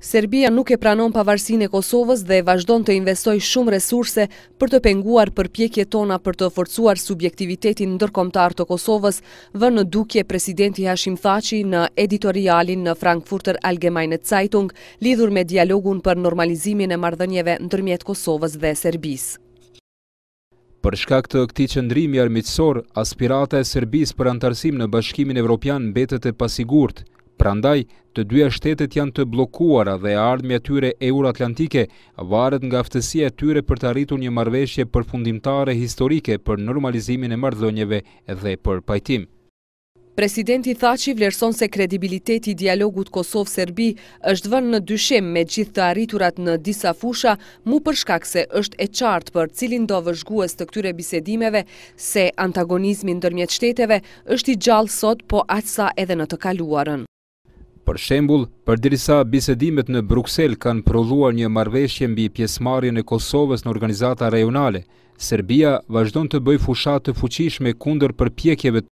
Serbia nuk e pranon pavarsin e Kosovës dhe e vazhdon të investoj shumë resurse për të penguar për pjekje tona për të forcuar subjektivitetin ndërkomtar të Kosovës vë në dukje presidenti Hashim Thaci në editorialin në Frankfurter Allgemeine Zeitung lidhur me dialogun për normalizimin e mardhënjeve ndërmjet Kosovës dhe Serbis. Për shkak këtë këti qëndrimi armitsor, aspirata e Serbis për antarësim në bashkimin evropian betët e pasigurt, Prandaj, të dyja shtetet janë të blokuara dhe ardhmja e tyre euroatlantike varet nga aftësia e tyre për të arritur një marrëveshje përfundimtare historike për normalizimin e marrëdhënieve dhe për pajtim. Presidenti Thaçi vlerëson se kredibiliteti i dialogut Kosov-Serbi është vënë në dyshim me gjithë të arriturat në disa fusha, mu përshkak se është e qartë për cilin do vëzhgues të këtyre bisedimeve se antagonizmi ndërmjet shteteve është i gjallë sot, po aq sa edhe në të kaluarën. Për shembul, për dirisa bisedimet në Bruxelles kanë prodhuar një marveshje mbi pjesmarje në Kosovës në organizata rejonale, Serbia vazhdon të bëj fushat të fuqishme kunder për pjekjeve të